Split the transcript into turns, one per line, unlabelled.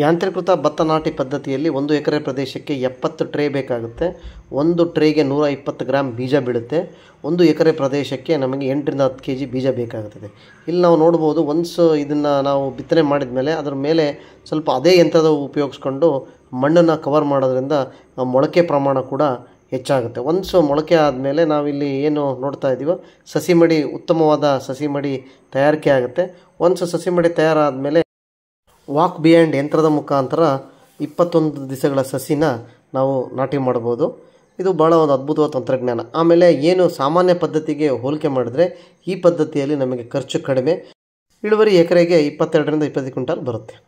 ಯಾಂತ್ರೀಕೃತ ಭತ್ತ ನಾಟಿ ಪದ್ಧತಿಯಲ್ಲಿ ಒಂದು ಎಕರೆ ಪ್ರದೇಶಕ್ಕೆ ಎಪ್ಪತ್ತು ಟ್ರೇ ಬೇಕಾಗುತ್ತೆ ಒಂದು ಟ್ರೇಗೆ ನೂರ ಇಪ್ಪತ್ತು ಗ್ರಾಮ್ ಬೀಜ ಬೀಳುತ್ತೆ ಒಂದು ಎಕರೆ ಪ್ರದೇಶಕ್ಕೆ ನಮಗೆ ಎಂಟರಿಂದ ಹತ್ತು ಕೆ ಜಿ ಬೀಜ ಬೇಕಾಗುತ್ತದೆ ಇಲ್ಲಿ ನಾವು ನೋಡ್ಬೋದು ಒನ್ಸ್ ಇದನ್ನು ನಾವು ಬಿತ್ತನೆ ಮಾಡಿದ ಮೇಲೆ ಅದರ ಮೇಲೆ ಸ್ವಲ್ಪ ಅದೇ ಯಂತ್ರದ ಉಪಯೋಗಿಸ್ಕೊಂಡು ಮಣ್ಣನ್ನು ಕವರ್ ಮಾಡೋದ್ರಿಂದ ಮೊಳಕೆ ಪ್ರಮಾಣ ಕೂಡ ಹೆಚ್ಚಾಗುತ್ತೆ ಒನ್ಸ್ ಮೊಳಕೆ ಆದಮೇಲೆ ನಾವಿಲ್ಲಿ ಏನು ನೋಡ್ತಾ ಇದ್ದೀವೋ ಸಸಿಮಡಿ ಉತ್ತಮವಾದ ಸಸಿಮಡಿ ತಯಾರಿಕೆ ಆಗುತ್ತೆ ಒನ್ಸ್ ಸಸಿಮಡಿ ತಯಾರಾದ ಮೇಲೆ ವಾಕ್ ಬಿಯಾಂಡ್ ಯಂತ್ರದ ಮುಖಾಂತರ ಇಪ್ಪತ್ತೊಂದು ದಿವಸಗಳ ಸಸಿನ ನಾವು ನಾಟಿ ಮಾಡ್ಬೋದು ಇದು ಭಾಳ ಒಂದು ಅದ್ಭುತವಾದ ತಂತ್ರಜ್ಞಾನ ಆಮೇಲೆ ಏನು ಸಾಮಾನ್ಯ ಪದ್ಧತಿಗೆ ಹೋಲಿಕೆ ಮಾಡಿದ್ರೆ ಈ ಪದ್ಧತಿಯಲ್ಲಿ ನಮಗೆ ಖರ್ಚು ಕಡಿಮೆ ಇಳುವರಿ ಎಕರೆಗೆ ಇಪ್ಪತ್ತೆರಡರಿಂದ ಇಪ್ಪತ್ತು ಕ್ವಿಂಟಾಲ್ ಬರುತ್ತೆ